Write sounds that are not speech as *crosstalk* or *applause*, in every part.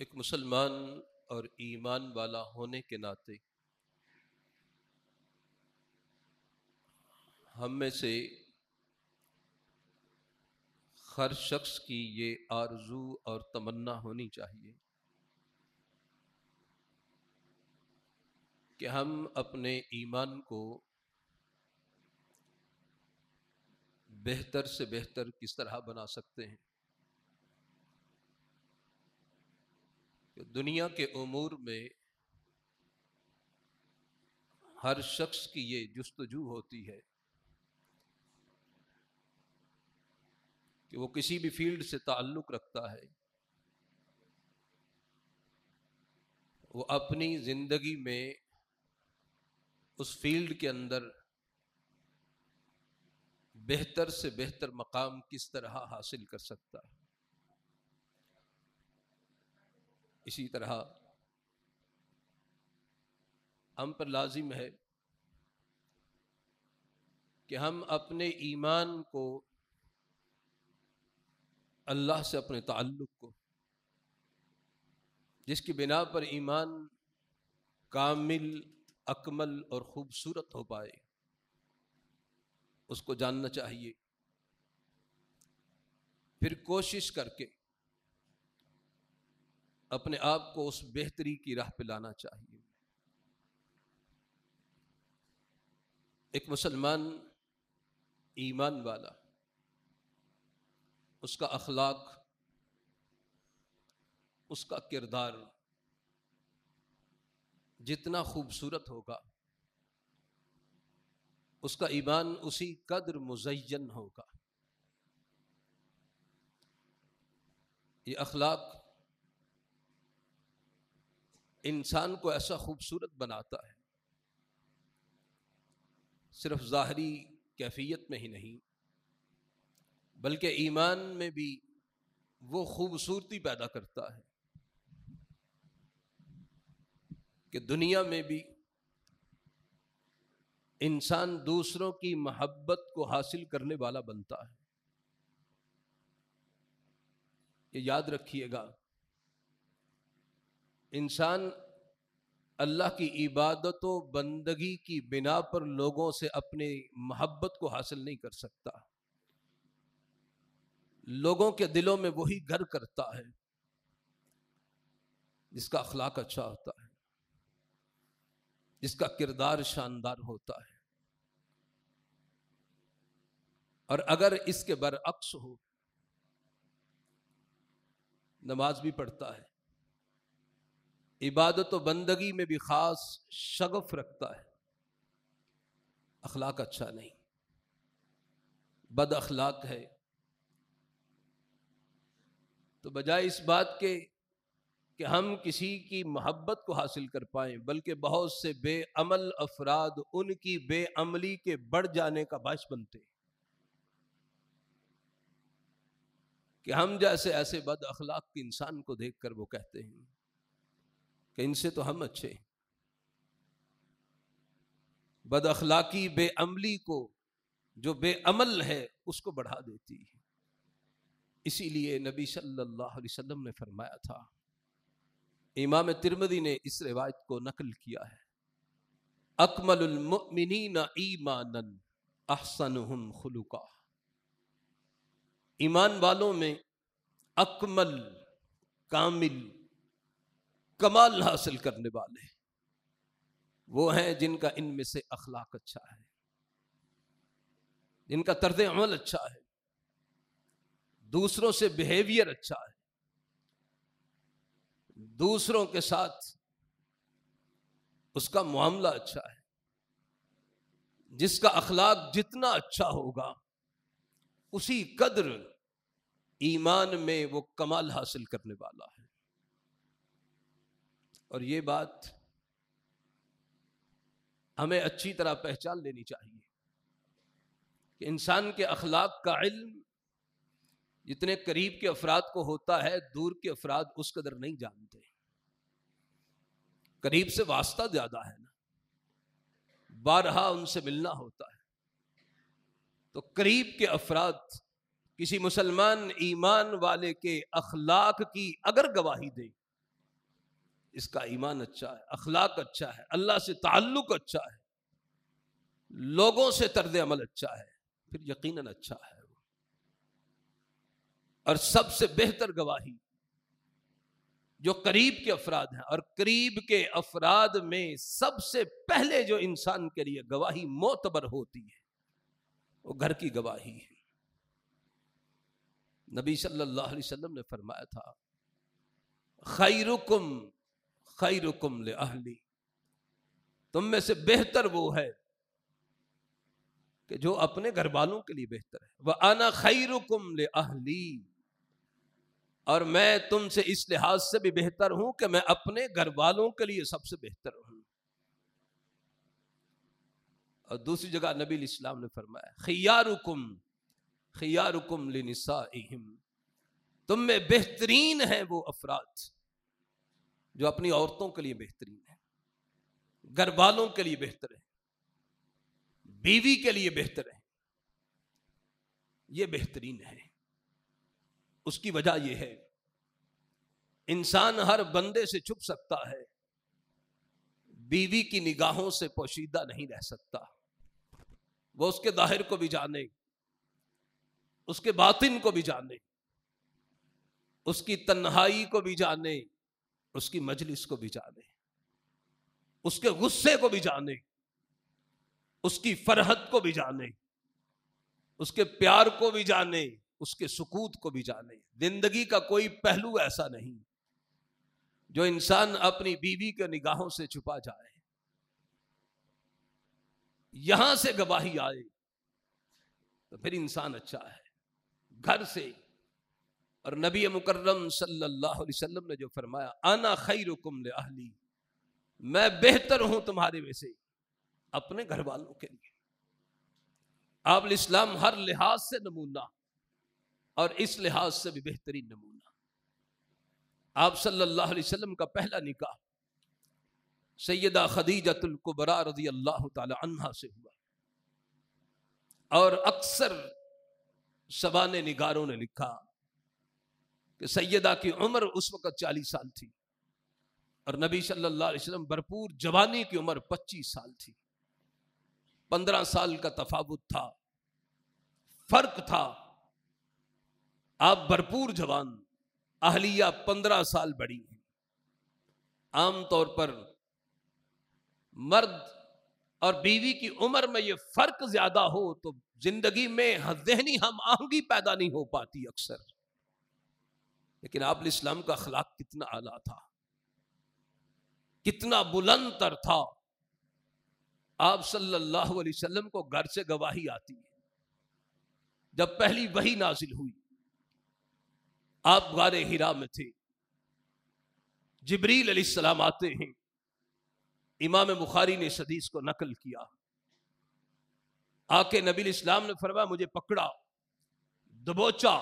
एक मुसलमान और ईमान वाला होने के नाते हम में से हर शख्स की ये आरजू और तमन्ना होनी चाहिए कि हम अपने ईमान को बेहतर से बेहतर किस तरह बना सकते हैं दुनिया के अमूर में हर शख्स की ये जस्तजू होती है कि वो किसी भी फील्ड से ताल्लुक़ रखता है वो अपनी ज़िंदगी में उस फील्ड के अंदर बेहतर से बेहतर मकाम किस तरह हासिल कर सकता है इसी तरह हम पर लाजिम है कि हम अपने ईमान को अल्लाह से अपने ताल्लुक़ को जिसकी बिना पर ईमान कामिल अकमल और ख़ूबसूरत हो पाए उसको जानना चाहिए फिर कोशिश करके अपने आप को उस बेहतरी की राह पे लाना चाहिए एक मुसलमान ईमान वाला उसका अखलाक उसका किरदार जितना खूबसूरत होगा उसका ईमान उसी कदर मुजयन होगा ये अखलाक इंसान को ऐसा खूबसूरत बनाता है सिर्फ ज़ाहरी कैफियत में ही नहीं बल्कि ईमान में भी वो खूबसूरती पैदा करता है कि दुनिया में भी इंसान दूसरों की मोहब्बत को हासिल करने वाला बनता है ये याद रखिएगा इंसान अल्लाह की इबादत बंदगी की बिना पर लोगों से अपनी मोहब्बत को हासिल नहीं कर सकता लोगों के दिलों में वही घर करता है जिसका अखलाक अच्छा होता है जिसका किरदार शानदार होता है और अगर इसके बरअक्स हो नमाज भी पढ़ता है इबादत व बंदगी में भी ख़ास शगफ रखता है अखलाक अच्छा नहीं बद अखलाक है तो बजाय इस बात के कि हम किसी की मोहब्बत को हासिल कर पाए बल्कि बहुत से बेअमल अफराद उनकी बेअमली के बढ़ जाने का बाश बनते कि हम जैसे ऐसे बद अखलाक के इंसान को देखकर वो कहते हैं कि इनसे तो हम अच्छे बद अखलाकी बेअमली को जो बेअमल है उसको बढ़ा देती है इसीलिए नबी सल्लल्लाहु अलैहि वसल्लम ने फरमाया था इमाम तिरमदी ने इस रिवायत को नकल किया है अकमलमिन ईमान खुलुका ईमान वालों में अकमल कामिल कमाल हासिल करने वाले वो हैं जिनका इनमें से अखलाक अच्छा है जिनका तर्ज अमल अच्छा है दूसरों से बिहेवियर अच्छा है दूसरों के साथ उसका मामला अच्छा है जिसका अखलाक जितना अच्छा होगा उसी कदर ईमान में वो कमाल हासिल करने वाला है और ये बात हमें अच्छी तरह पहचान लेनी चाहिए कि इंसान के अखलाक का इल्म जितने करीब के अफराद को होता है दूर के अफराद उस कदर नहीं जानते करीब से वास्ता ज़्यादा है ना बारहा उनसे मिलना होता है तो करीब के अफराद किसी मुसलमान ईमान वाले के अखलाक की अगर गवाही दें इसका ईमान अच्छा है अखलाक अच्छा है अल्लाह से ताल्लुक अच्छा है लोगों से तर्द अमल अच्छा है फिर यकीनन अच्छा है वो और सबसे बेहतर गवाही जो करीब के अफराद हैं और करीब के अफराद में सबसे पहले जो इंसान के लिए गवाही मोतबर होती है वो घर की गवाही है नबी सल्लल्लाहु अलैहि वसल्लम ने फरमाया था खैरुकुम खैरुकुम ले अहली तुम में से बेहतर वो है कि जो अपने घर वालों के लिए बेहतर है वह आना खैर ले अहली और मैं तुमसे इस लिहाज से भी बेहतर हूं कि मैं अपने घर वालों के लिए सबसे बेहतर हूं और दूसरी जगह नबी इस्लाम ने फरमाया खियारुकुम खियारुकुम लिनिसाइहिम तुम में बेहतरीन है वो अफराज जो अपनी औरतों के लिए बेहतरीन है घर वालों के लिए बेहतर है बीवी के लिए बेहतर है ये बेहतरीन है उसकी वजह यह है इंसान हर बंदे से छुप सकता है बीवी की निगाहों से पोशीदा नहीं रह सकता वो उसके दाहिर को भी जाने उसके बातिन को भी जाने उसकी तन्हाई को भी जाने उसकी मजलिस को भी जाने उसके गुस्से को भी जाने उसकी फरहत को भी जाने उसके प्यार को भी जाने उसके सुकूत को भी जाने जिंदगी का कोई पहलू ऐसा नहीं जो इंसान अपनी बीवी के निगाहों से छुपा जाए यहां से गवाही आए तो फिर इंसान अच्छा है घर से और नबी मुकर्रम सल्लल्लाहु अलैहि वसल्लम ने जो फरमाया आना खैर अहली मैं बेहतर हूं तुम्हारे में से अपने घर वालों के लिए आप इस्लाम हर लिहाज से नमूना और इस लिहाज से भी बेहतरीन नमूना आप सल्लल्लाहु अलैहि वसल्लम का पहला निकाह सैदा कुबरा रजी अल्लाह तहा से हुआ और अक्सर सबान निगारों ने लिखा कि सैदा की उम्र उस वक़्त चालीस साल थी और नबी सल्लल्लाहु अलैहि वसल्लम भरपूर जवानी की उम्र पच्चीस साल थी पंद्रह साल का तफावत था फर्क था आप भरपूर जवान अहलिया पंद्रह साल बड़ी है आमतौर पर मर्द और बीवी की उम्र में ये फर्क ज्यादा हो तो जिंदगी में हाँ, जहनी हम आहंगी पैदा नहीं हो पाती अक्सर लेकिन आप इस्लाम का अखलाक कितना आला था कितना बुलंद तर था आप सल्लल्लाहु अलैहि वसल्लम को घर से गवाही आती है जब पहली वही नाजिल हुई आप गारे हिरा में थे जबरील सलाम आते हैं इमाम बुखारी ने सदीस को नकल किया आके नबी इस्लाम ने फरमाया मुझे पकड़ा दबोचा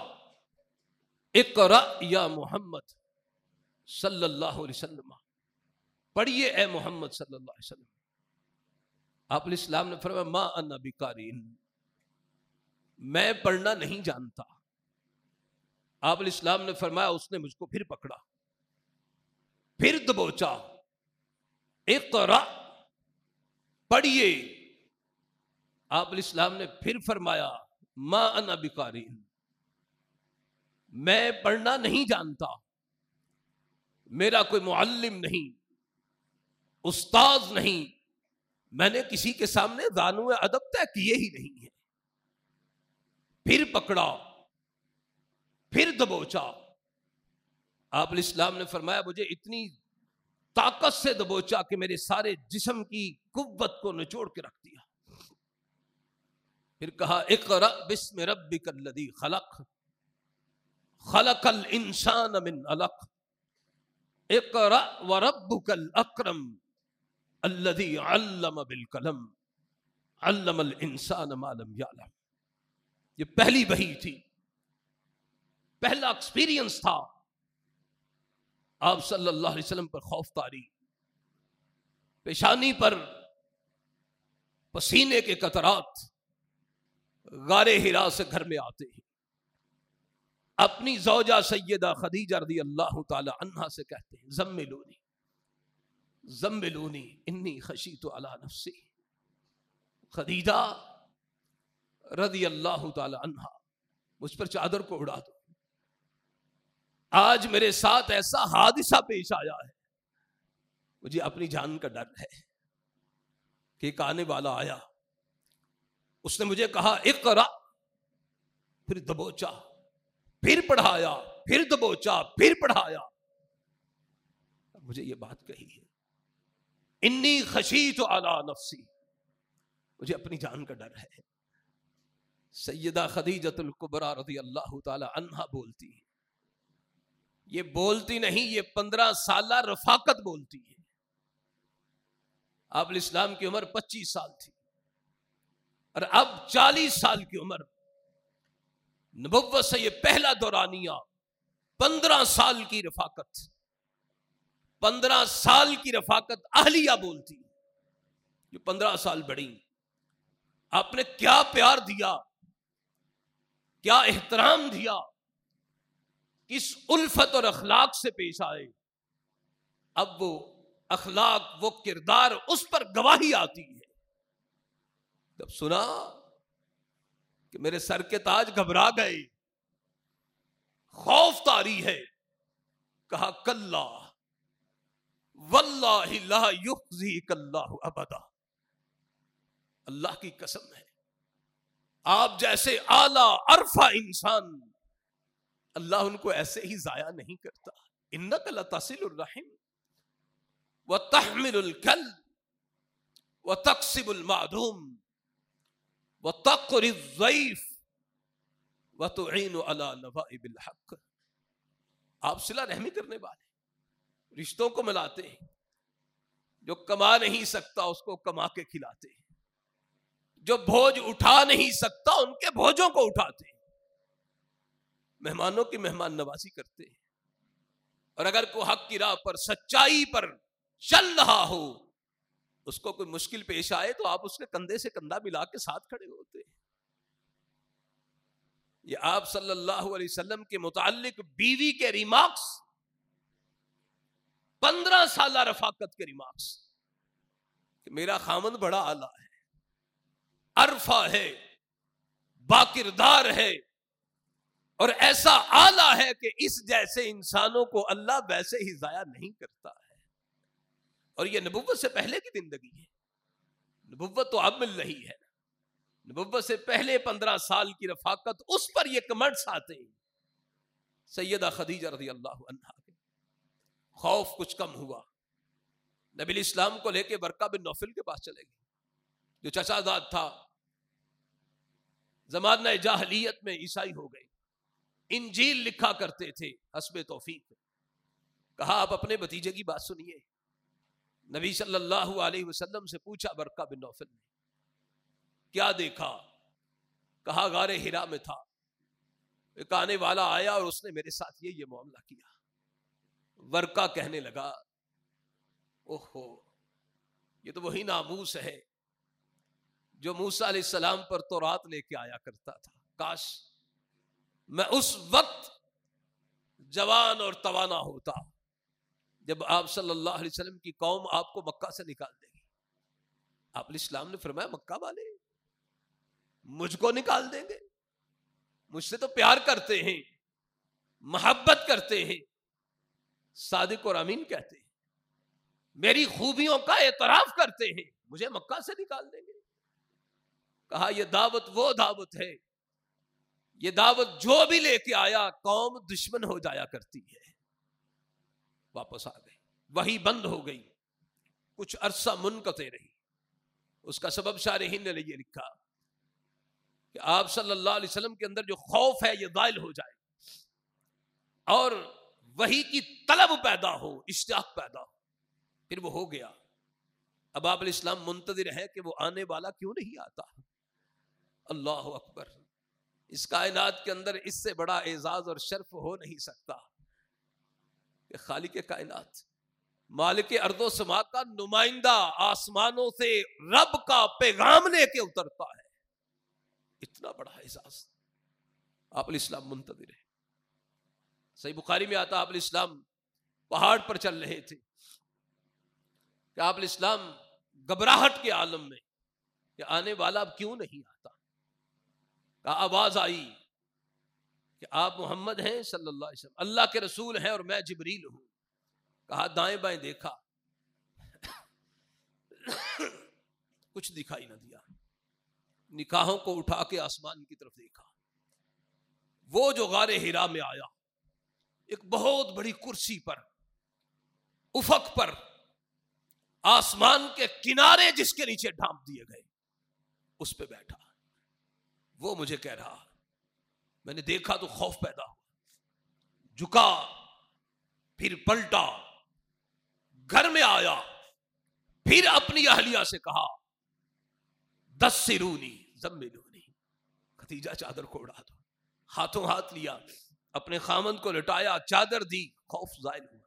एक या मोहम्मद सल्लल्लाहु अलैहि वसल्लम पढ़िए ए मोहम्मद सल्लल्लाहु अलैहि वसल्लम आप इस्लाम ने फरमाया मा अन्ना बिकारी मैं पढ़ना नहीं जानता आप इस्लाम ने फरमाया उसने मुझको फिर पकड़ा फिर दबोचा एक पढ़िए आप इस्लाम ने फिर फरमाया मा अना बिकारी मैं पढ़ना नहीं जानता मेरा कोई मुअल्लिम नहीं उस्ताद नहीं मैंने किसी के सामने दानुए अदब तय किए ही नहीं है फिर पकड़ा फिर दबोचा आप इस्लाम ने फरमाया मुझे इतनी ताकत से दबोचा कि मेरे सारे जिसम की कुव्वत को निचोड़ के रख दिया फिर कहा एक बिस्म रबी कल्लदी खलक खलकल इंसान मिन अलक एक रब्बुकल अक्रम अल्लदी अल्लम बिल कलम अल्लम अल इंसान मालम यालम ये पहली वही थी पहला एक्सपीरियंस था आप सल्लल्लाहु अलैहि वसल्लम पर खौफ तारी पेशानी पर पसीने के कतरात गारे हिरा से घर में आते हैं अपनी जौजा सैदा खदीजा रदी अल्लाह तहा से कहते हैं जम्मिलूनी जम्बिलूनी इन्नी खशी तो अला नफसी खदीजा रदी अल्लाह तहा मुझ पर चादर को उड़ा दो आज मेरे साथ ऐसा हादसा पेश आया है मुझे अपनी जान का डर है कि एक आने वाला आया उसने मुझे कहा इकरा फिर दबोचा फिर पढ़ाया फिर दबोचा फिर पढ़ाया मुझे ये बात कही है इन्नी खशी तो आला नफसी मुझे अपनी जान का डर है खदीजतुल कुबरा रजी अल्लाह तन्हा बोलती है ये बोलती नहीं ये पंद्रह साल रफाकत बोलती है अब इस्लाम की उम्र पच्चीस साल थी और अब चालीस साल की उम्र नबवत से ये पहला दौरानिया पंद्रह साल की रफाकत पंद्रह साल की रफाकत अहलिया बोलती जो पंद्रह साल बड़ी आपने क्या प्यार दिया क्या एहतराम दिया किस उल्फत और अखलाक से पेश आए अब वो अखलाक वो किरदार उस पर गवाही आती है जब सुना कि मेरे सर के ताज घबरा गए खौफ तारी है कहा कल्ला वल्ला युजी अबदा अल्लाह की कसम है आप जैसे आला अरफा इंसान अल्लाह उनको ऐसे ही जाया नहीं करता कल तसिलरहिम व तहमिल व तकसिबुल मादूम आप सिला रहमी करने वाले रिश्तों को मिलाते हैं जो कमा नहीं सकता उसको कमा के खिलाते हैं जो भोज उठा नहीं सकता उनके भोजों को उठाते हैं मेहमानों की मेहमान नवाजी करते हैं और अगर को हक की राह पर सच्चाई पर चल रहा हो उसको कोई मुश्किल पेश आए तो आप उसके कंधे से कंधा मिला के साथ खड़े होते हैं ये आप सल्लल्लाहु अलैहि वसल्लम के मुतालिक बीवी के रिमार्क्स पंद्रह साल रफाकत के रिमार्क्स कि मेरा खामन बड़ा आला है अरफा है बाकिरदार है और ऐसा आला है कि इस जैसे इंसानों को अल्लाह वैसे ही जाया नहीं करता है और ये नबुवत से पहले की जिंदगी है नबुवत तो अब मिल रही है नबुवत से पहले पंद्रह साल की रफाकत उस पर ये कमेंट्स आते हैं सैदा खदीजा रजी अल्लाह के खौफ कुछ कम हुआ नबी इस्लाम को लेके वर्का बिन नौफिल के पास चले गए जो चचाजाद था जमाना जाहलीत में ईसाई हो गए इंजील लिखा करते थे हसब तोफीक कहा आप अपने भतीजे की बात सुनिए नबी सल्लल्लाहु अलैहि वसल्लम से पूछा बरका बिन नौफल ने क्या देखा कहा गारे हिरा में था एक आने वाला आया और उसने मेरे साथ ये ये मामला किया वर्का कहने लगा ओहो ये तो वही नामूस है जो मूसा सलाम पर तो रात लेके आया करता था काश मैं उस वक्त जवान और तवाना होता जब आप सल्लल्लाहु अलैहि वसल्लम की कौम आपको मक्का से निकाल देगी आप इस्लाम ने फरमाया मक्का वाले मुझको निकाल देंगे मुझसे तो प्यार करते हैं मोहब्बत करते हैं सादिक और अमीन कहते हैं मेरी खूबियों का एतराफ करते हैं मुझे मक्का से निकाल देंगे कहा यह दावत वो दावत है ये दावत जो भी लेके आया कौम दुश्मन हो जाया करती है वापस आ गई वही बंद हो गई कुछ अरसा मुनकते रही उसका सबब शारहीन ने ये लिखा कि आप सल्लल्लाहु अलैहि वसल्लम के अंदर जो खौफ है ये दायल हो जाए और वही की तलब पैदा हो इश्ताक पैदा हो फिर वो हो गया अब आप इस्लाम मुंतजर है कि वो आने वाला क्यों नहीं आता अल्लाह अकबर इस कायनात के अंदर इससे बड़ा एजाज और शर्फ हो नहीं सकता खाली के कायनात मालिक अर्दो समा का नुमाइंदा आसमानों से रब का पैगाम लेके उतरता है इतना बड़ा एहसास आप इस्लाम मुंतजर है सही बुखारी में आता आप इस्लाम पहाड़ पर चल रहे थे क्या आप इस्लाम घबराहट के आलम में कि आने वाला अब क्यों नहीं आता का आवाज आई कि आप मोहम्मद हैं सल्लल्लाहु अलैहि वसल्लम अल्लाह के रसूल हैं और मैं जिबरील हूँ कहा दाएं बाएं देखा *coughs* कुछ दिखाई ना दिया निकाहों को उठा के आसमान की तरफ देखा वो जो गारे हिरा में आया एक बहुत बड़ी कुर्सी पर उफक पर आसमान के किनारे जिसके नीचे ढांप दिए गए उस पर बैठा वो मुझे कह रहा मैंने देखा तो खौफ पैदा हुआ झुका फिर पलटा घर में आया फिर अपनी अहलिया से कहा दस से रूनी जम्मे रूनी खतीजा चादर को उड़ा दो हाथों हाथ लिया अपने खामन को लटाया चादर दी खौफ जायल हुआ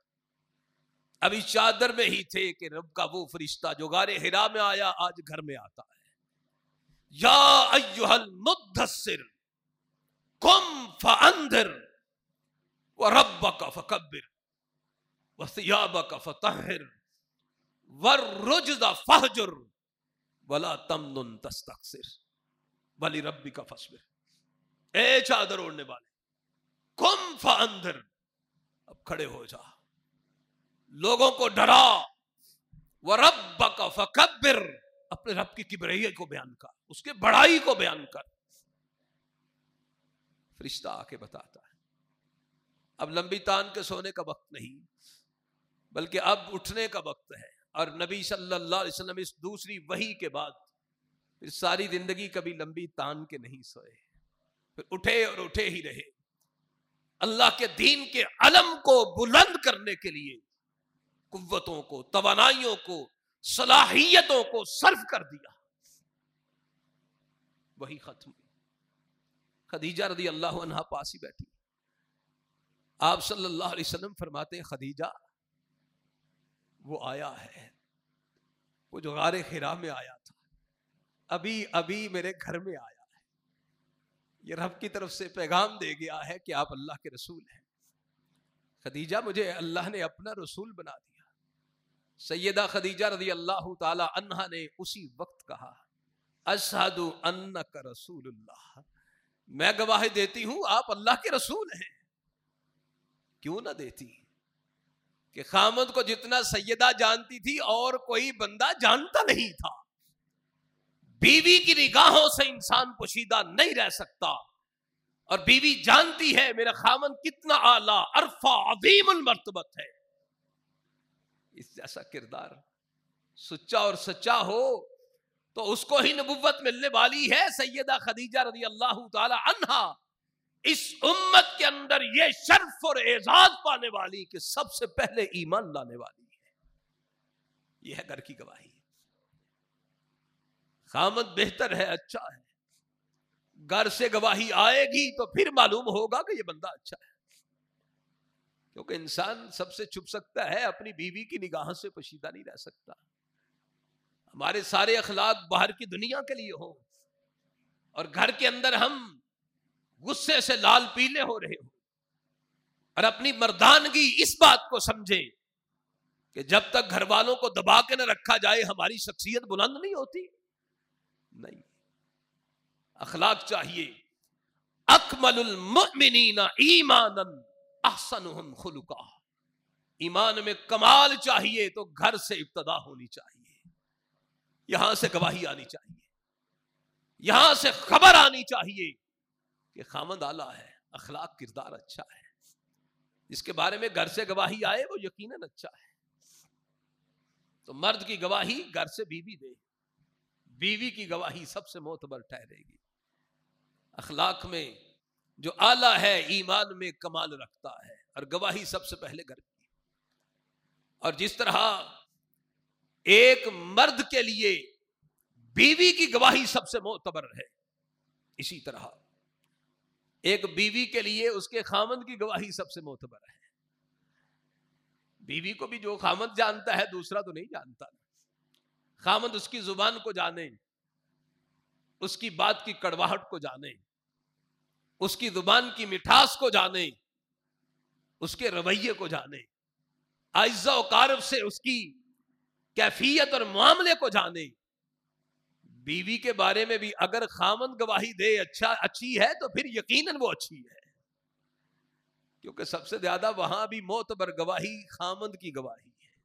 अभी चादर में ही थे कि रब का वो फरिश्ता जो गारे हिरा में आया आज घर में आता है या अयुहल मुद्दसिर कुम फंदर व रब का फकबिर व सियाब का फतहर व रुजदा फहजुर वला तमनुन तस्तक्सिर वली रब्बी का फसबिर ए चादर ओढ़ने वाले कुम फंदर अब खड़े हो जा लोगों को डरा व रब का फकबिर अपने रब की किबरैया को बयान कर उसके बड़ाई को बयान कर फरिश्ता आके बताता है अब लंबी तान के सोने का वक्त नहीं बल्कि अब उठने का वक्त है और नबी सल्लल्लाहु अलैहि वसल्लम इस दूसरी वही के बाद फिर सारी जिंदगी कभी लंबी तान के नहीं सोए फिर उठे और उठे ही रहे अल्लाह के दीन के अलम को बुलंद करने के लिए कुतों को तोानाइयों को सलाहियतों को सर्व कर दिया वही खत्म खदीजा रदी अल्लाह पास ही बैठी आप सल्लल्लाहु अलैहि वसल्लम फरमाते हैं खदीजा वो आया है वो जो गार खिरा में आया था अभी अभी मेरे घर में आया है ये रब की तरफ से पैगाम दे गया है कि आप अल्लाह के रसूल हैं खदीजा मुझे अल्लाह ने अपना रसूल बना दिया सैदा खदीजा रजी अल्लाह तला ने उसी वक्त कहा असहदु अन्ना का रसूल्लाह मैं गवाही देती हूं आप अल्लाह के रसूल हैं क्यों ना देती कि खामद को जितना सैयदा जानती थी और कोई बंदा जानता नहीं था बीवी की निगाहों से इंसान पोशीदा नहीं रह सकता और बीवी जानती है मेरा खामन कितना आला अरफा अजीम मरतबत है इस जैसा किरदार सच्चा और सच्चा हो तो उसको ही नबुवत मिलने वाली है सैयदा खदीजा रजी अल्लाह तहा इस उम्मत के अंदर ये शर्फ और एजाज पाने वाली कि सबसे पहले ईमान लाने वाली है यह है घर की गवाही खामद बेहतर है अच्छा है घर से गवाही आएगी तो फिर मालूम होगा कि यह बंदा अच्छा है क्योंकि इंसान सबसे छुप सकता है अपनी बीवी की निगाह से पशीदा नहीं रह सकता हमारे सारे अखलाक बाहर की दुनिया के लिए हो और घर के अंदर हम गुस्से से लाल पीले हो रहे हो और अपनी मर्दानगी इस बात को समझें कि जब तक घर वालों को दबा के न रखा जाए हमारी शख्सियत बुलंद नहीं होती नहीं अखलाक चाहिए अकमल ईमान खुलका ईमान में कमाल चाहिए तो घर से इब्तदा होनी चाहिए यहां से गवाही आनी चाहिए यहां से खबर आनी चाहिए कि खामंद आला है अखलाक किरदार अच्छा है इसके बारे में घर से गवाही आए वो यकीनन अच्छा है तो मर्द की गवाही घर से बीवी दे बीवी की गवाही सबसे मोतबर ठहरेगी अखलाक में जो आला है ईमान में कमाल रखता है और गवाही सबसे पहले घर की और जिस तरह एक मर्द के लिए बीवी की गवाही सबसे मोतबर है इसी तरह एक बीवी के लिए उसके खामंद की गवाही सबसे मोतबर है बीवी को भी जो खामंद जानता है दूसरा तो नहीं जानता खामंद उसकी जुबान को जाने उसकी बात की कड़वाहट को जाने उसकी जुबान की मिठास को जाने उसके रवैये को जाने आयजा कारब से उसकी कैफियत और मामले को जाने बीवी के बारे में भी अगर खामन गवाही दे अच्छा अच्छी है तो फिर यकीनन वो अच्छी है क्योंकि सबसे ज्यादा वहां भी मोतबर गवाही खामंद की गवाही है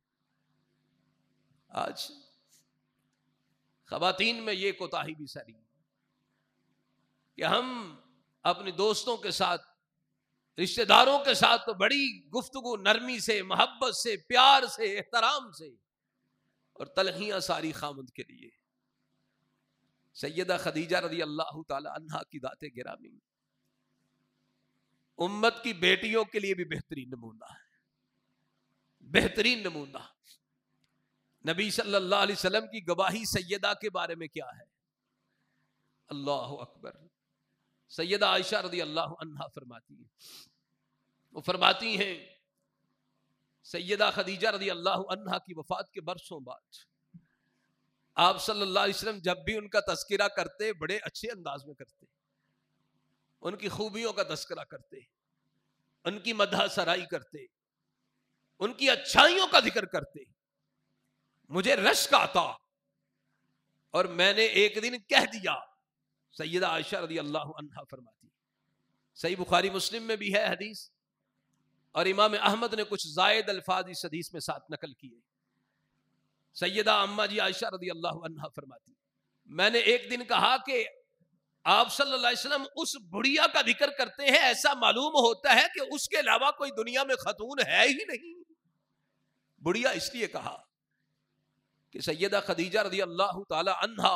आज खातन में ये कोताही भी सारी कि हम अपने दोस्तों के साथ रिश्तेदारों के साथ तो बड़ी गुफ्तगु नरमी से मोहब्बत से प्यार से एहतराम से और तलहियाँ सारी खामद के लिए सैदा खदीजा रजी अल्लाह तहा की दाते गिरामी उम्मत की बेटियों के लिए भी बेहतरीन नमूना है बेहतरीन नमूना नबी सल्लल्लाहु अलैहि वसल्लम की गवाही सैदा के बारे में क्या है अल्लाह अकबर सैयदा आयशा रदी अल्लाह फरमाती है वो फरमाती हैं सैदा खदीजा रदी अल्लाह अन्हा की वफात के बरसों बाद आप सल्लल्लाहु अलैहि वसल्लम जब भी उनका तस्करा करते बड़े अच्छे अंदाज में करते उनकी खूबियों का तस्करा करते उनकी मदहसराई सराई करते उनकी अच्छाइयों का जिक्र करते मुझे रश्क आता और मैंने एक दिन कह दिया सैदा आयशा रदी अल्लाह फरमाती सही बुखारी मुस्लिम में भी है हदीस और इमाम अहमद ने कुछ जायद अल्फाज इस हदीस में साथ नकल किए सैदा अम्मा जी आयशा रजी अल्लाह फरमाती मैंने एक दिन कहा कि आप सल्लल्लाहु अलैहि वसल्लम उस बुढ़िया का जिक्र करते हैं ऐसा मालूम होता है कि उसके अलावा कोई दुनिया में खतून है ही नहीं बुढ़िया इसलिए कहा कि सैदा खदीजा रदी अल्लाह तहा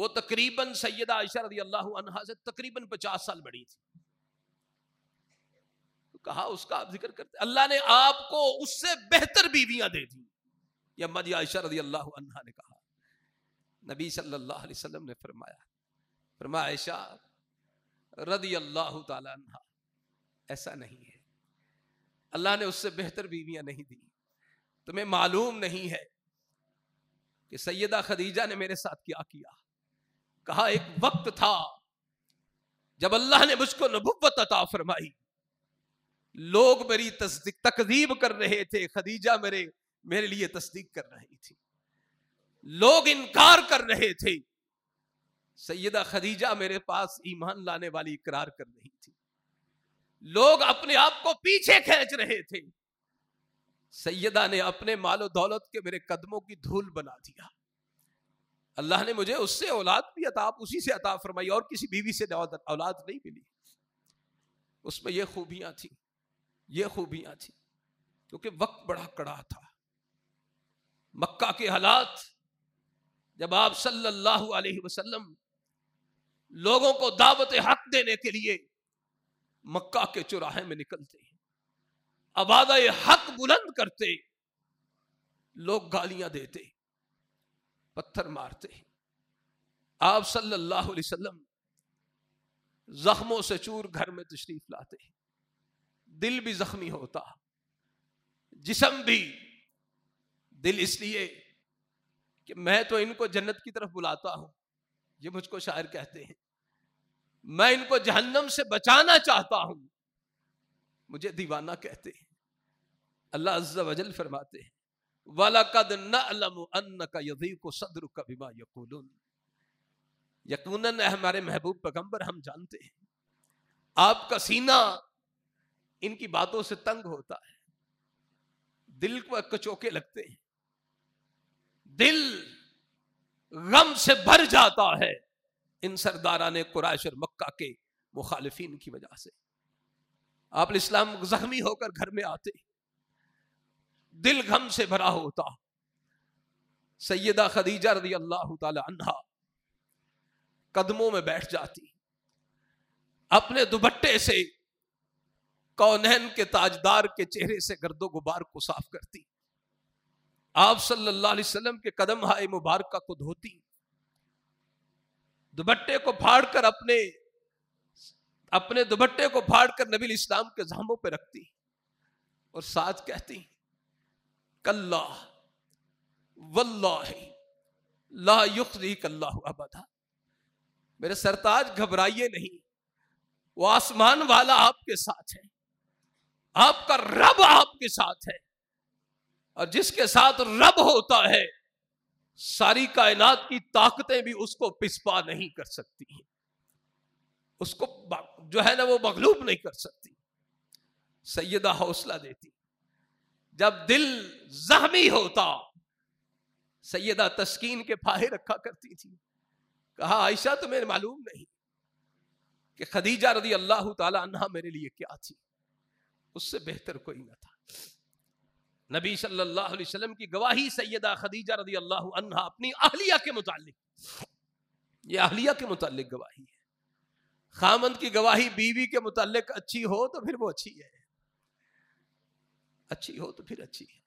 वो तकरीबन सैदा आयशा रजी अल्लाह से तकरीबन पचास साल बड़ी थी तो कहा उसका आप जिक्र करते अल्लाह ने आपको उससे बेहतर बीवियां दे दी ये अम्मा जी आयशा रजी अल्लाह ने कहा नबी सल्लल्लाहु अलैहि वसल्लम ने फरमाया फरमाया आयशा रदी अल्लाह तहा ऐसा नहीं है अल्लाह ने उससे बेहतर बीवियां नहीं दी तुम्हें मालूम नहीं है कि सैयदा खदीजा ने मेरे साथ क्या किया कहा एक वक्त था जब अल्लाह ने मुझको नबुवत अता फरमाई लोग मेरी तस्दीक तकदीब कर रहे थे खदीजा मेरे मेरे लिए तस्दीक कर रही थी लोग इनकार कर रहे थे सैदा खदीजा मेरे पास ईमान लाने वाली इकरार कर रही थी लोग अपने आप को पीछे खींच रहे थे सैदा ने अपने मालो दौलत के मेरे कदमों की धूल बना दिया अल्लाह ने मुझे उससे औलाद भी अताप उसी से अता फरमाई और किसी बीवी से औलाद नहीं मिली उसमें यह खूबियां थी ये खूबियां थी क्योंकि वक्त बड़ा कड़ा था मक्का के हालात जब आप सल्लल्लाहु अलैहि वसल्लम लोगों को दावत हक देने के लिए मक्का के चुराहे में निकलते आवादा हक बुलंद करते लोग गालियां देते पत्थर मारते आप सल्लल्लाहु अलैहि वसल्लम जख्मों से चूर घर में तशरीफ लाते हैं दिल भी जख्मी होता जिसम भी दिल इसलिए कि मैं तो इनको जन्नत की तरफ बुलाता हूं ये मुझको शायर कहते हैं मैं इनको जहन्नम से बचाना चाहता हूं मुझे दीवाना कहते हैं अल्लाह अज्जा वजल फरमाते हैं वाला कद अन्न का को सदर का यकून यकूनन हमारे महबूब पैगम्बर हम जानते हैं आपका सीना इनकी बातों से तंग होता है दिल को कचोके लगते हैं दिल गम से भर जाता है इन सरदारा ने कुरैश और मक्का के मुखालफिन की वजह से आप इस्लाम जख्मी होकर घर में आते दिल गम से भरा होता सैदा खदीजा रदी अल्लाह तहा कदमों में बैठ जाती अपने दुपट्टे से कौनैन के ताजदार के चेहरे से गर्दो गुबार को साफ करती आप सल्लल्लाहु अलैहि वसल्लम के कदम हाय मुबारक को धोती दुबट्टे को फाड़कर अपने अपने दुबट्टे को फाड़कर नबी इस्लाम के जामों पर रखती और साथ कहती कल्ला वल्लाह ला युखी कल्ला मेरे सरताज घबराइए नहीं वो आसमान वाला आपके साथ है आपका रब आपके साथ है और जिसके साथ रब होता है सारी कायनात की ताकतें भी उसको पिसपा नहीं कर सकती हैं उसको जो है ना वो मगलूब नहीं कर सकती सैदा हौसला देती जब दिल जहमी होता सैदा तस्कीन के फाहे रखा करती थी कहा आयशा तुम्हें मालूम नहीं कि खदीजा रदी अल्लाह तला मेरे लिए क्या थी उससे बेहतर कोई ना था नबी सल्लल्लाहु अलैहि वसल्लम की गवाही सैयदा खदीजा रदी अल्लाह अन्हा अपनी अहलिया के मुतालिक ये अहलिया के मुतालिक गवाही है खामंद की गवाही बीवी के मुतालिक अच्छी हो तो फिर वो अच्छी है अच्छी हो तो फिर अच्छी है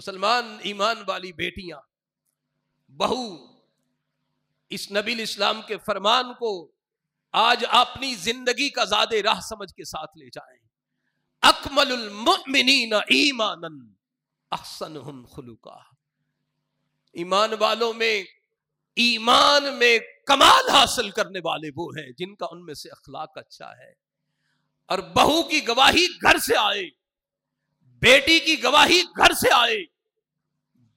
मुसलमान ईमान वाली बेटियां बहू इस नबील इस्लाम के फरमान को आज अपनी जिंदगी का ज्यादा राह समझ के साथ ले जाएं अकमल ईमान अहसन ईमान वालों में ईमान में कमाल हासिल करने वाले वो हैं जिनका उनमें से अखलाक अच्छा है और बहू की गवाही घर से आए बेटी की गवाही घर से आए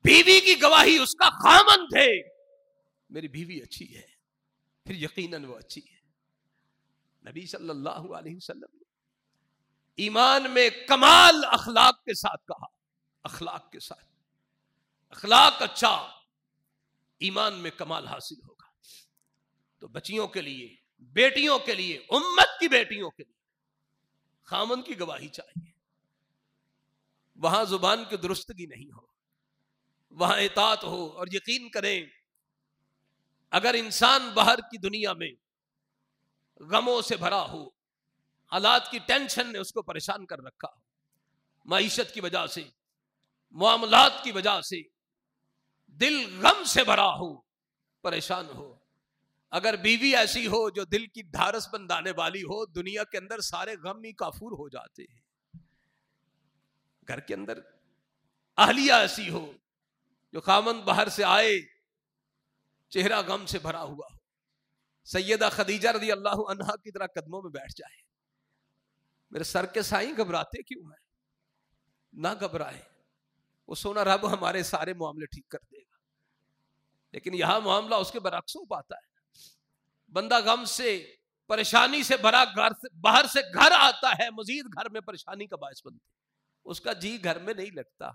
बीवी की गवाही उसका खामन थे मेरी बीवी अच्छी है फिर यकीनन वो अच्छी है नबी सल्लल्लाहु अलैहि वसल्लम ईमान में कमाल अखलाक के साथ कहा अखलाक के साथ अखलाक अच्छा ईमान में कमाल हासिल होगा तो बच्चियों के लिए बेटियों के लिए उम्मत की बेटियों के लिए खामन की गवाही चाहिए वहां जुबान की दुरुस्तगी नहीं हो वहां एतात हो और यकीन करें अगर इंसान बाहर की दुनिया में गमों से भरा हो हालात की टेंशन ने उसको परेशान कर रखा मीशत की वजह से मामलात की वजह से दिल गम से भरा हो परेशान हो अगर बीवी ऐसी हो जो दिल की ढारस बंधाने वाली हो दुनिया के अंदर सारे गम ही काफूर हो जाते हैं घर के अंदर अहलिया ऐसी हो जो खामन बाहर से आए चेहरा गम से भरा हुआ हो सैदा खदीजा रदी अल्लाह अनहा की तरह कदमों में बैठ जाए मेरे सर के साई घबराते क्यों हैं ना घबराए वो सोना रब हमारे सारे मामले ठीक कर देगा लेकिन यह मामला उसके बरक्स हो पाता है बंदा गम से परेशानी से भरा घर से बाहर से घर आता है मजीद घर में परेशानी का बायस बनती उसका जी घर में नहीं लगता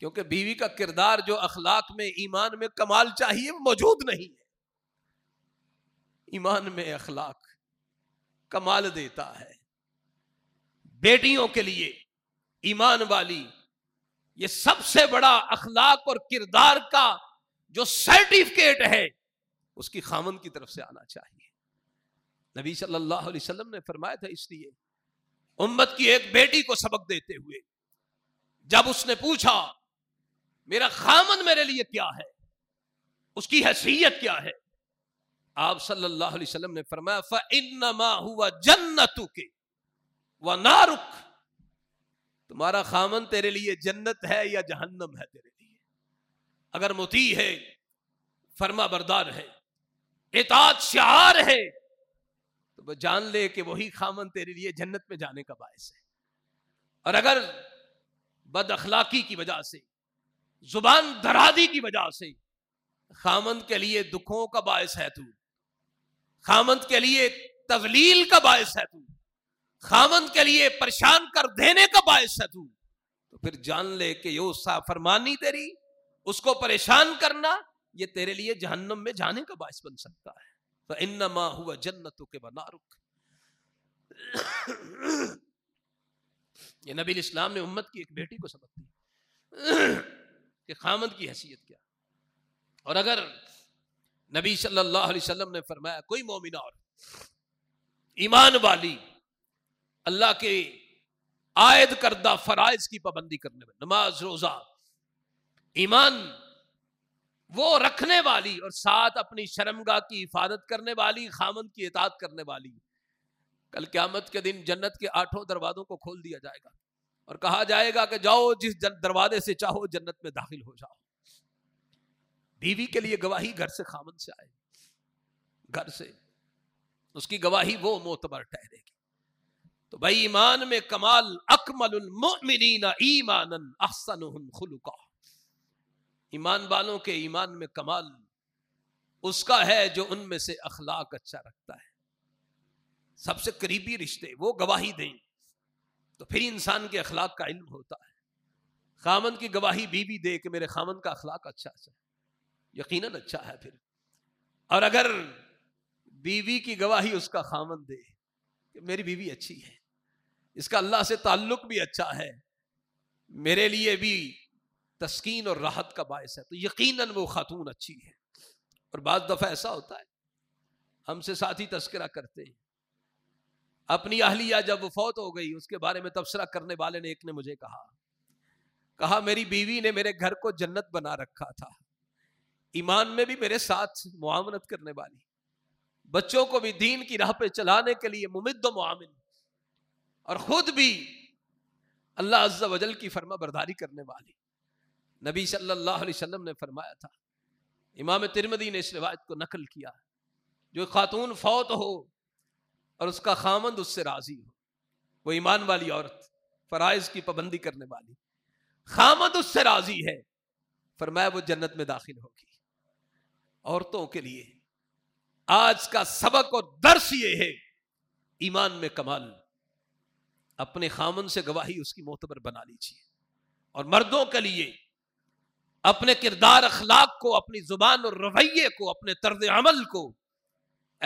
क्योंकि बीवी का किरदार जो अखलाक में ईमान में कमाल चाहिए मौजूद नहीं है ईमान में अखलाक कमाल देता है बेटियों के लिए ईमान वाली ये सबसे बड़ा अखलाक और किरदार का जो सर्टिफिकेट है उसकी खामन की तरफ से आना चाहिए नबी सल्लल्लाहु अलैहि वसल्लम ने फरमाया था इसलिए उम्मत की एक बेटी को सबक देते हुए जब उसने पूछा मेरा खामन मेरे लिए क्या है उसकी हैसियत क्या है आप सल्लल्लाहु अलैहि वसल्लम ने फरमाया फ़इन्नमा हुआ जन्नतु के व नारुक तुम्हारा खामन तेरे लिए जन्नत है या जहन्नम है तेरे लिए अगर मुती है फर्मा बरदार है इतात शार है तो वह जान ले कि वही खामन तेरे लिए जन्नत में जाने का बायस है और अगर बद अखलाकी की वजह से जुबान दरादी की वजह से खामन के लिए दुखों का बायस है तू खामंद के लिए तजलील का बायस है तू खामंद के लिए परेशान कर देने का बायस है तू तो फिर जान ले कि यो सा फरमानी तेरी उसको परेशान करना ये तेरे लिए जहन्नम में जाने का बायस बन सकता है तो इन्नमा हुआ जन्नत के बना रुख ये नबी इस्लाम ने उम्मत की एक बेटी को सबक दिया कि खामंद की हैसियत क्या और अगर नबी सल्लल्लाहु अलैहि वसल्लम ने फरमाया कोई मोमिन और ईमान वाली अल्लाह के आयद करदा फराइज की पाबंदी करने में नमाज रोजा ईमान वो रखने वाली और साथ अपनी शर्मगा की हिफाजत करने वाली खामन की इतात करने वाली कल क्यामत के दिन जन्नत के आठों दरवाजों को खोल दिया जाएगा और कहा जाएगा कि जाओ जिस दरवाजे से चाहो जन्नत में दाखिल हो जाओ बीवी के लिए गवाही घर से खामन से आए घर से उसकी गवाही वो मोतबर ठहरेगी तो भाई ईमान में कमाल अकमल ईमान अहसन खुलका ईमान वालों के ईमान में कमाल उसका है जो उनमें से अखलाक अच्छा रखता है सबसे करीबी रिश्ते वो गवाही दें तो फिर इंसान के अखलाक का इल्म होता है खामन की गवाही बीवी दे कि मेरे खामन का अखलाक अच्छा अच्छा है यकीनन अच्छा है फिर और अगर बीवी की गवाही उसका खामन दे कि मेरी बीवी अच्छी है इसका अल्लाह से ताल्लुक भी अच्छा है मेरे लिए भी तस्कीन और राहत का बायस है तो यकीनन वो खातून अच्छी है और बाद दफ़ा ऐसा होता है हमसे साथ ही तस्करा करते हैं अपनी अहलिया जब वो फौत हो गई उसके बारे में तबसरा करने वाले ने एक ने मुझे कहा कहा मेरी बीवी ने मेरे घर को जन्नत बना रखा था ईमान में भी मेरे साथ मुआमनत करने वाली बच्चों को भी दीन की राह पे चलाने के लिए मुमिद मुआमिन और ख़ुद भी अल्लाह अज्जा वजल की फर्मा बरदारी करने वाली नबी सल्लल्लाहु अलैहि वसल्लम ने फरमाया था इमाम तिरमदी ने इस रिवायत को नकल किया जो खातून फौत हो और उसका खामंद उससे राज़ी हो वो ईमान वाली औरत फराइज की पाबंदी करने वाली खामद उससे राज़ी है फरमाया वो जन्नत में दाखिल होगी औरतों के लिए आज का सबक और दर्श ये है ईमान में कमाल अपने खामन से गवाही उसकी मोहतबर बना लीजिए और मर्दों के लिए अपने किरदार अखलाक को अपनी जुबान और रवैये को अपने तर्ज अमल को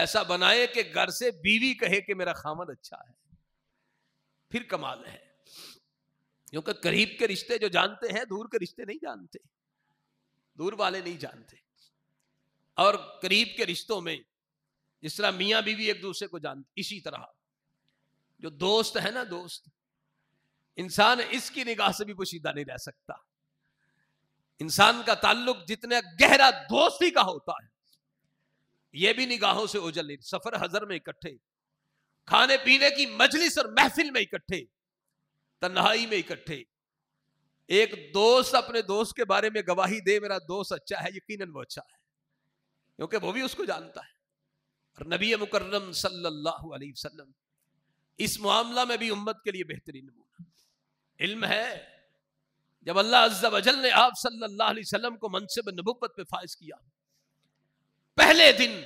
ऐसा बनाए कि घर से बीवी कहे कि मेरा खामन अच्छा है फिर कमाल है क्योंकि करीब के रिश्ते जो जानते हैं दूर के रिश्ते नहीं जानते दूर वाले नहीं जानते और करीब के रिश्तों में जिस तरह मियाँ बीवी एक दूसरे को जानते इसी तरह जो दोस्त है ना दोस्त इंसान इसकी निगाह से भी पोशीदा नहीं रह सकता इंसान का ताल्लुक जितना गहरा दोस्ती का होता है यह भी निगाहों से ओझल नहीं सफर हजर में इकट्ठे खाने पीने की मजलिस और महफिल में इकट्ठे तन्हाई में इकट्ठे एक दोस्त अपने दोस्त के बारे में गवाही दे मेरा दोस्त अच्छा है यकीनन वो अच्छा है क्योंकि वो भी उसको जानता है और नबी मुकर्रम सल्लल्लाहु अलैहि वसल्लम इस मामला में भी उम्मत के लिए बेहतरीन नमूना इल्म है जब अल्लाह अज्जा वजल ने आप सल्लल्लाहु अलैहि वसल्लम को मनसब नबुबत पे फायज किया पहले दिन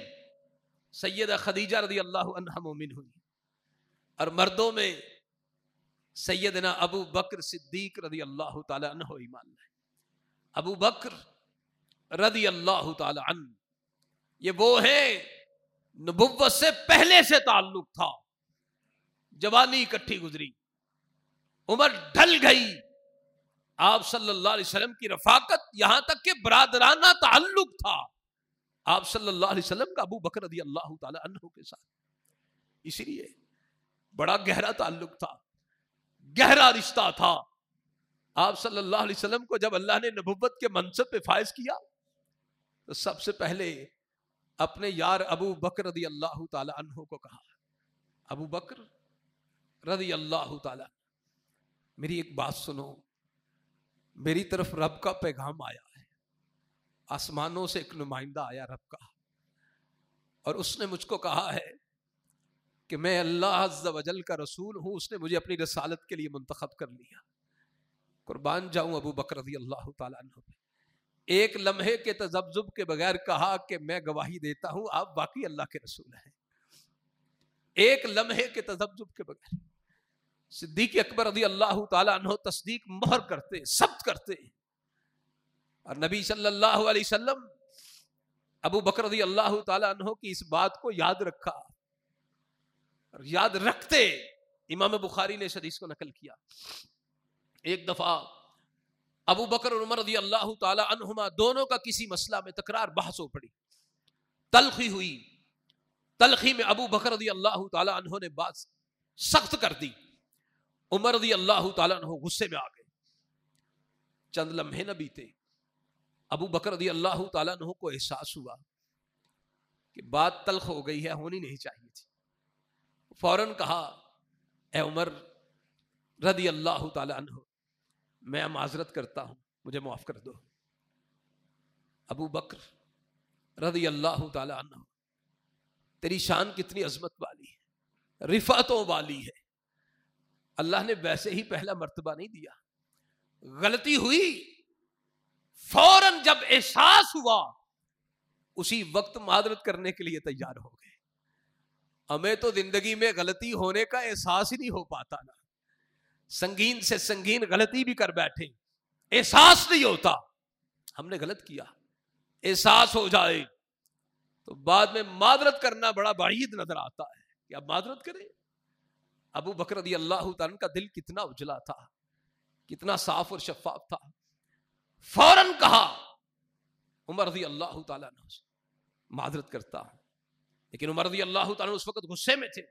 सैयद खदीजा रदी अल्लाह मोमिन हुई और मर्दों में सैदना अबू बकर सिद्दीक रदी अल्लाह तन ईमान अबू बकर रदी अल्लाह तन ये वो है नबुवत से पहले से ताल्लुक था जवानी इकट्ठी गुजरी उम्र ढल गई आप सल्लल्लाहु अलैहि वसल्लम की रफाकत यहां तक के बरादराना ताल्लुक था आप सल्लल्लाहु अलैहि वसल्लम का अबू बकर रदी अल्लाह तहों के साथ इसीलिए बड़ा गहरा ताल्लुक था गहरा रिश्ता था आप सल्लल्लाहु अलैहि वसल्लम को जब अल्लाह ने नबुवत के मनसब पे फायज किया तो सबसे पहले अपने यार अबू बकर रदी अल्लाह तहों को कहा अबू बकर रदी अल्लाह ताला मेरी एक बात सुनो मेरी तरफ रब का पैगाम आया है आसमानों से एक नुमाइंदा आया रब का और उसने मुझको कहा है कि मैं अल्लाह वजल का रसूल हूँ उसने मुझे अपनी रसालत के लिए मुंतखब कर लिया कुर्बान जाऊँ अबू बकर रदी अल्लाह तहों एक लम्हे के तजब्जुब के बगैर कहा कि मैं गवाही देता हूं आप बाकी अल्लाह के रसूल हैं एक लम्हे के तजब्जुब के बगैर सिद्दीक अकबर रदी अल्लाह तहो तस्दीक मोहर करते सब्त करते और नबी सल्लल्लाहु अलैहि वसल्लम अबू बकर रदी अल्लाह तहो की इस बात को याद रखा और याद रखते इमाम बुखारी ने शरीस को नकल किया एक दफा अबू बकर उमर रजी अल्लाह तुमा दोनों का किसी मसला में तकरार बहस हो पड़ी तलखी हुई तलखी में अबू बकर रजी अल्लाह तहों ने बात सख्त कर दी उमर रजी अल्लाह तहों गुस्से में आ गए चंद लम्हे न बीते अबू बकर रजी अल्लाह तहों को एहसास हुआ कि बात तलख हो गई है होनी नहीं चाहिए थी फौरन कहा ए उमर रदी अल्लाह तहों मैं माजरत करता हूँ मुझे माफ़ कर दो अबू बकर रदी अल्लाह तेरी शान कितनी अजमत वाली है रिफातों वाली है अल्लाह ने वैसे ही पहला मर्तबा नहीं दिया गलती हुई फौरन जब एहसास हुआ उसी वक्त मादरत करने के लिए तैयार हो गए हमें तो जिंदगी में गलती होने का एहसास ही नहीं हो पाता ना संगीन से संगीन गलती भी कर बैठे एहसास नहीं होता हमने गलत किया एहसास हो जाए तो बाद में मादरत करना बड़ा बाहिद नजर आता है कि आप मादरत करें अबू बकर अल्लाह का दिल कितना उजला था कितना साफ और शफाफ था फौरन कहा उमर रजी अल्लाह मादरत करता लेकिन उमर रजी अल्लाह उस वक्त गुस्से में थे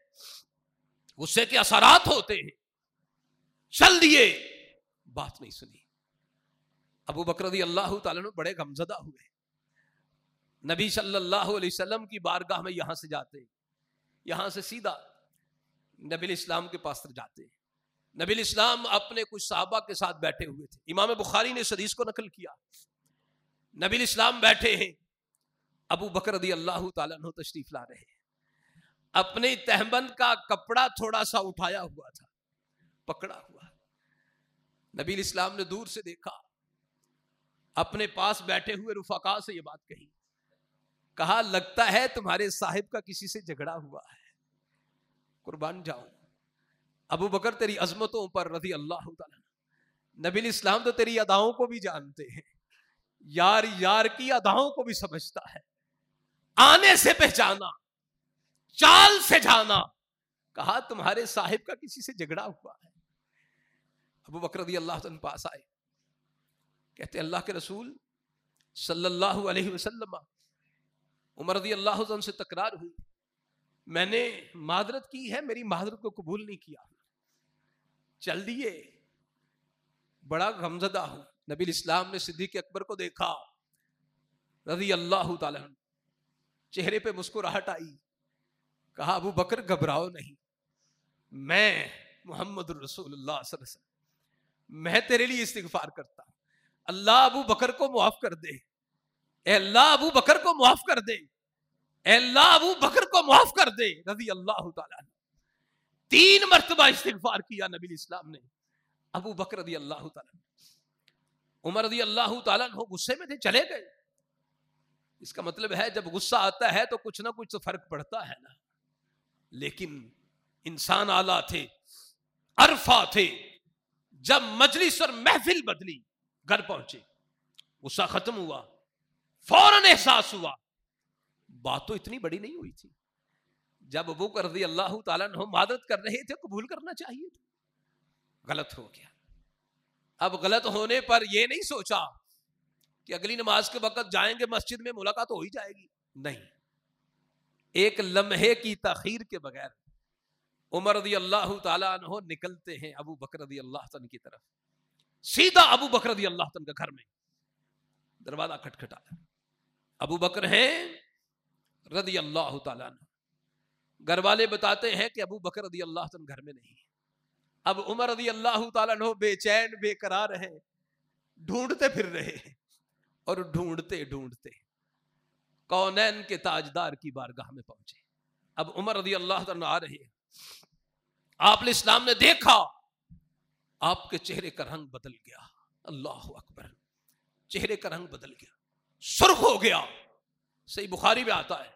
गुस्से के असरात होते हैं चल दिए बात नहीं सुनी अबू बकर अल्लाह बड़े गमजदा हुए नबी सल्लल्लाहु अलैहि वसल्लम की बारगाह में यहां से जाते यहां से सीधा नबी इस्लाम के पास जाते नबी इस्लाम अपने कुछ साहबा के साथ बैठे हुए थे इमाम बुखारी ने सदीस को नकल किया नबी इस्लाम बैठे हैं अबू बकर अल्लाह तशरीफ ला रहे हैं अपने तहबंद का कपड़ा थोड़ा सा उठाया हुआ था पकड़ा हुआ नबील इस्लाम ने दूर से देखा अपने पास बैठे हुए रुफाका से यह बात कही कहा लगता है तुम्हारे साहिब का किसी से झगड़ा हुआ है कुर्बान जाओ अबू बकर तेरी अजमतों पर रजी अल्लाह नबी इस्लाम तो तेरी अदाओं को भी जानते हैं यार यार की अदाओं को भी समझता है आने से पहचाना चाल से जाना कहा तुम्हारे साहिब का किसी से झगड़ा हुआ है अबू बकर पास आए कहते अल्लाह के रसूल सल्लल्लाहु अलैहि वसल्लम उमर रदी अल्लाह से तकरार हुई मैंने मादरत की है मेरी मादरत को कबूल नहीं किया चल दिए बड़ा गमजदा हूँ नबी इस्लाम ने सिद्दीक अकबर को देखा रजी अल्लाह चेहरे पे मुस्कुराहट आई कहा अबू बकर घबराओ नहीं मैं मोहम्मद रसूल मैं तेरे लिए इस्तीफार करता अल्लाह अबू बकर को मुआफ कर दे अल्लाह अबू बकर को मुआफ कर दे अल्लाह अबू बकर को मुआफ कर दे रजी अल्लाह तीन मरतबा इस्तीफार किया नबी इस्लाम ने अबू बकर रजी अल्लाह उमर रजी अल्लाह तु गुस्से में थे चले गए इसका मतलब है जब गुस्सा आता है तो कुछ ना कुछ तो फर्क पड़ता है ना लेकिन इंसान आला थे अरफा थे जब मजलिस और महफिल बदली घर पहुंचे गुस्सा खत्म हुआ फौरन एहसास हुआ बात तो इतनी बड़ी नहीं हुई थी जब वो कर दी अल्लाह मदद कर रहे थे कबूल करना चाहिए था गलत हो गया अब गलत होने पर यह नहीं सोचा कि अगली नमाज के वक्त जाएंगे मस्जिद में मुलाकात तो हो ही जाएगी नहीं एक लम्हे की तखीर के बगैर उमर रदी अल्लाह तहो निकलते हैं अबू बकर अल्लाह तन की तरफ सीधा अबू बकर अल्लाह तन का घर में दरवाजा खटखटा अबू बकर हैं रदी अल्लाह घर वाले बताते हैं कि अबू बकर रदी अल्लाह तन घर में नहीं अब उमर रदी अल्लाह तहो बेचैन बेकरार है ढूंढते फिर रहे और ढूंढते ढूंढते कौनैन के ताजदार की बारगाह में पहुंचे अब उमर रदी अल्लाह तन आ रहे हैं आपने इस्लाम ने देखा आपके चेहरे का रंग बदल गया अल्लाह अकबर चेहरे का रंग बदल गया सुर्ख हो गया सही बुखारी में आता है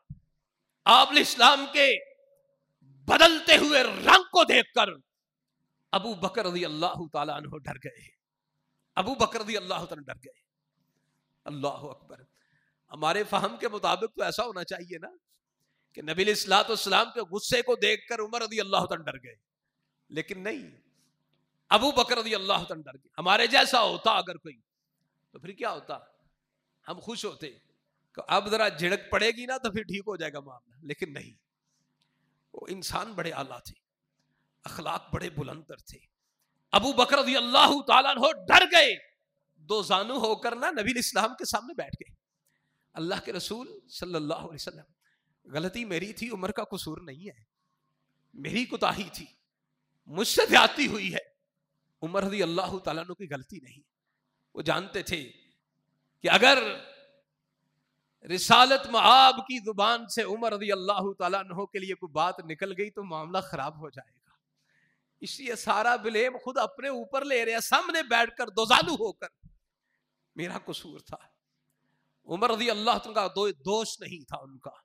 आपने इस्लाम के बदलते हुए रंग को देखकर अबू बकर रजी अल्लाह तु डर गए अबू बकर रजी अल्लाह डर गए अल्लाह अकबर हमारे फहम के मुताबिक तो ऐसा होना चाहिए ना कि नबी सलाम के गुस्से को देखकर उमर रदी अल्लाह डर गए लेकिन नहीं अबू बकर रदी अल्लाह डर गए हमारे जैसा होता अगर कोई तो फिर क्या होता हम खुश होते तो अब जरा झिड़क पड़ेगी ना तो फिर ठीक हो जाएगा मामला लेकिन नहीं वो इंसान बड़े आला थे अखलाक बड़े बुलंदर थे अबू बकर डर गए दो जानू होकर ना नबी इस्लाम के सामने बैठ गए अल्लाह के रसूल सल्लल्लाहु अलैहि वसल्लम गलती मेरी थी उम्र का कसूर नहीं है मेरी कुताही थी मुझसे ज्यादा हुई है उमर रजी अल्लाह तु की गलती नहीं वो जानते थे कि अगर रिसालत मआब की जुबान से उमर रजी अल्लाह तु के लिए कोई बात निकल गई तो मामला खराब हो जाएगा इसलिए सारा ब्लेम खुद अपने ऊपर ले रहे सामने बैठकर दोजालू होकर मेरा कसूर था उमर रजी अल्लाह का दो दोष नहीं था उनका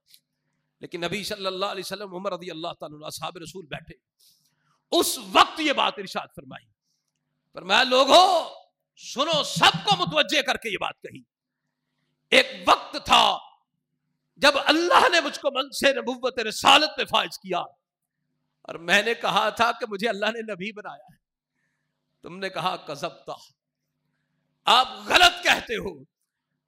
लेकिन नबी सल्लल्लाहु अलैहि वसल्लम उमर रजी अल्लाह तब रसूल बैठे उस वक्त ये बात इरशाद फरमाई फरमाया लोगो सुनो सबको मुतवजह करके ये बात कही एक वक्त था जब अल्लाह ने मुझको मन से नबूबत रसालत पे फायज किया और मैंने कहा था कि मुझे अल्लाह ने नबी बनाया है तुमने कहा कजबता आप गलत कहते हो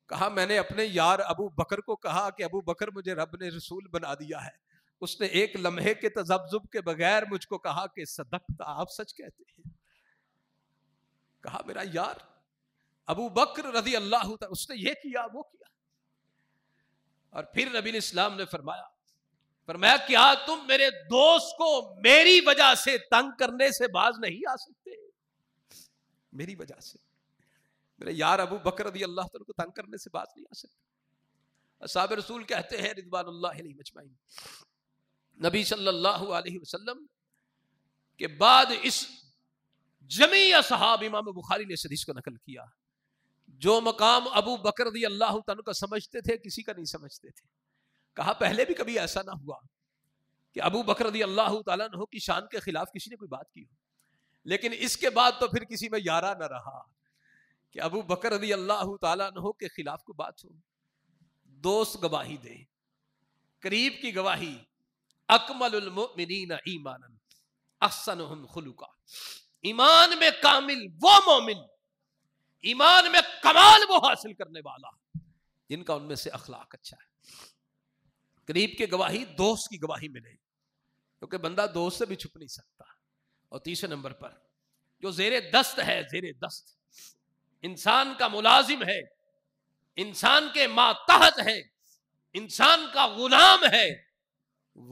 कहा मैंने अपने यार अबू बकर को कहा कि अबू बकर मुझे रब ने रसूल बना दिया है उसने एक लम्हे के तजब्जुब के बगैर मुझको कहा कि सदकता तो आप सच कहते हैं कहा मेरा यार अबू बकर रजी अल्लाह उसने ये किया वो किया और फिर नबी इस्लाम ने फरमाया फरमाया क्या तुम मेरे दोस्त को मेरी वजह से तंग करने से बाज नहीं आ सकते मेरी वजह से मेरे यार अबू बकर अल्लाह तला को तंग करने से बात नहीं आ सकती असाब रसूल कहते हैं रिजवान मजमाइन नबी सल्लल्लाहु अलैहि वसल्लम के बाद इस जमी साहब इमाम बुखारी ने सदीश को नकल किया जो मकाम अबू बकर अल्लाह तन का समझते थे किसी का नहीं समझते थे कहा पहले भी कभी ऐसा ना हुआ कि अबू बकर रदी अल्लाह तु की शान के खिलाफ किसी ने कोई बात की हो लेकिन इसके बाद तो फिर किसी में यारा ना रहा कि अबू बकर रदी अल्लाह तहो के खिलाफ को बात हो दोस्त गवाही दे करीब की गवाही अकमलमिन ईमान असन खुलुका ईमान में कामिल वो मोमिन ईमान में कमाल वो हासिल करने वाला जिनका उनमें से अखलाक अच्छा है करीब के गवाही दोस्त की गवाही मिले क्योंकि बंदा दोस्त से भी छुप नहीं सकता और तीसरे नंबर पर जो जेरे दस्त है जेरे दस्त इंसान का मुलाजिम है इंसान के मातहत है इंसान का गुलाम है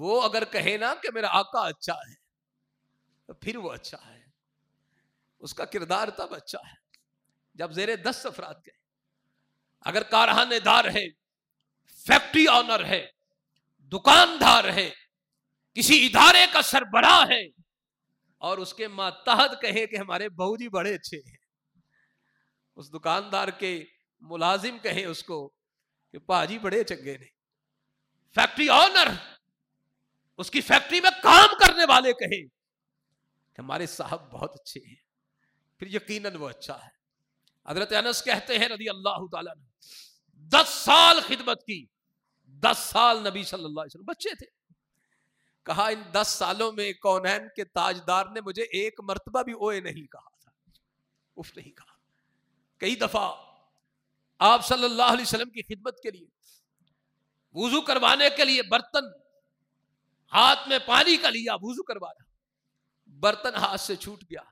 वो अगर कहे ना कि मेरा आका अच्छा है तो फिर वो अच्छा है उसका किरदार तब अच्छा है जब जेर दस अफराद गए अगर कारहानेदार है फैक्ट्री ऑनर है दुकानदार है किसी इदारे का सरबरा है और उसके मातहत कहे कि हमारे बहुजी बड़े अच्छे हैं उस दुकानदार के मुलाजिम कहें उसको कि पाजी बड़े चंगे ने फैक्ट्री ऑनर उसकी फैक्ट्री में काम करने वाले कहें कि हमारे साहब बहुत अच्छे हैं फिर यकीनन वो अच्छा है हजरत अनस कहते हैं रजी अल्लाह ने दस साल खिदमत की दस साल नबी सल्लल्लाहु अलैहि वसल्लम बच्चे थे कहा इन दस सालों में कौनैन के ताजदार ने मुझे एक मरतबा भी ओए नहीं कहा था उफ नहीं कहा कई दफ़ा आप सल्लल्लाहु अलैहि वसल्लम की खिदमत के लिए वज़ू करवाने के लिए बर्तन हाथ में पानी का लिया वज़ू करवाना बर्तन हाथ से छूट गया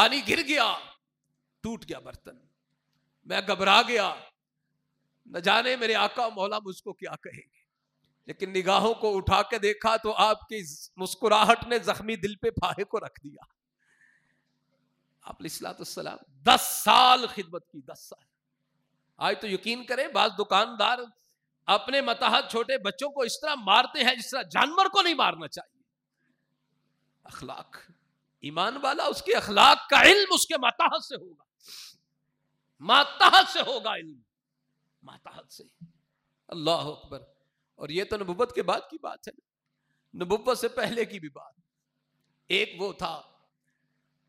पानी गिर गया टूट गया बर्तन मैं घबरा गया न जाने मेरे आका मौला मुझको क्या कहेंगे लेकिन निगाहों को उठा के देखा तो आपकी मुस्कुराहट ने जख्मी दिल पे फाहे को रख दिया आप दस साल खिदमत की दस साल आज तो यकीन करें बाद दुकानदार अपने मताहत छोटे बच्चों को इस तरह मारते हैं जिस तरह जानवर को नहीं मारना चाहिए अखलाक ईमान वाला उसके अखलाक का इल्म उसके मताहत से होगा मातहत से होगा इल्म मातहत से अल्लाह अकबर और ये तो नबुबत के बाद की बात है नबुबत से पहले की भी बात एक वो था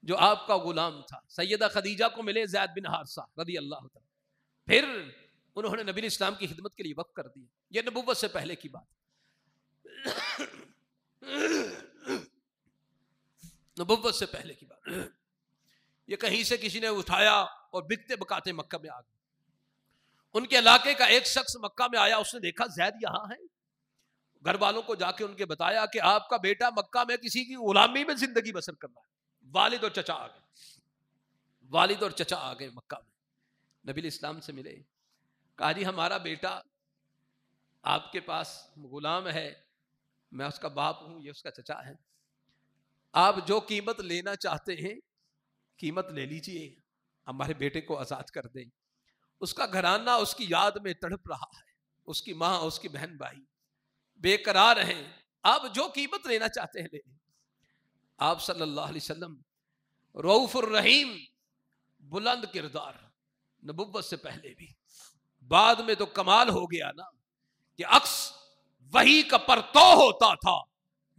जो आपका गुलाम था सैदा खदीजा को मिले जैद बिन हारसा रदी अल्लाह फिर उन्होंने नबी इस्लाम की खिदमत के लिए वक्त कर दिया ये नबूबत से पहले की बात नबूबत से पहले की बात ये कहीं से किसी ने उठाया और बिकते बकाते मक्का में आ गए उनके इलाके का एक शख्स मक्का में आया उसने देखा जैद यहाँ है घर वालों को जाके उनके बताया कि आपका बेटा मक्का में किसी की गुलामी में जिंदगी बसर कर रहा है वालिद और चचा आ गए वालिद और चचा आ गए मक्का में नबी इस्लाम से मिले कहा जी हमारा बेटा आपके पास गुलाम है मैं उसका बाप हूँ ये उसका चचा है आप जो कीमत लेना चाहते हैं कीमत ले लीजिए हमारे बेटे को आज़ाद कर दें उसका घराना उसकी याद में तड़प रहा है उसकी माँ उसकी बहन भाई बेकरार हैं आप जो कीमत लेना चाहते हैं ले लें आप सल्लल्लाहु अलैहि वसल्लम रऊफ़ुर रहीम बुलंद किरदार नबुवत से पहले भी बाद में तो कमाल हो गया ना कि अक्स वही का परतो होता था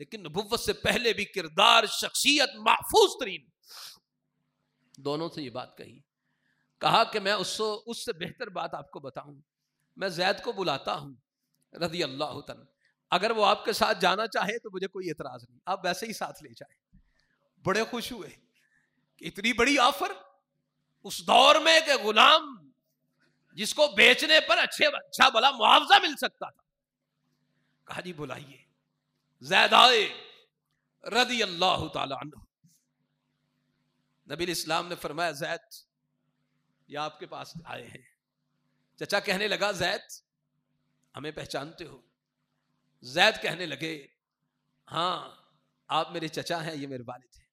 लेकिन नबुबत से पहले भी किरदार शख्सियत महफूज तरीन दोनों से ये बात कही कहा कि मैं उससे उससे बेहतर बात आपको बताऊं मैं जैद को बुलाता हूं रजी अल्लाह अगर वो आपके साथ जाना चाहे तो मुझे कोई एतराज़ नहीं आप वैसे ही साथ ले जाए बड़े खुश हुए इतनी बड़ी ऑफर उस दौर में के गुलाम जिसको बेचने पर अच्छे अच्छा भला मुआवजा मिल सकता था कहा जी बुलाइए जैदाए रदी अल्लाह नबी इस्लाम ने फरमाया जैद ये आपके पास आए हैं चचा कहने लगा जैद हमें पहचानते हो जैद कहने लगे हाँ आप मेरे चचा हैं ये मेरे वालिद हैं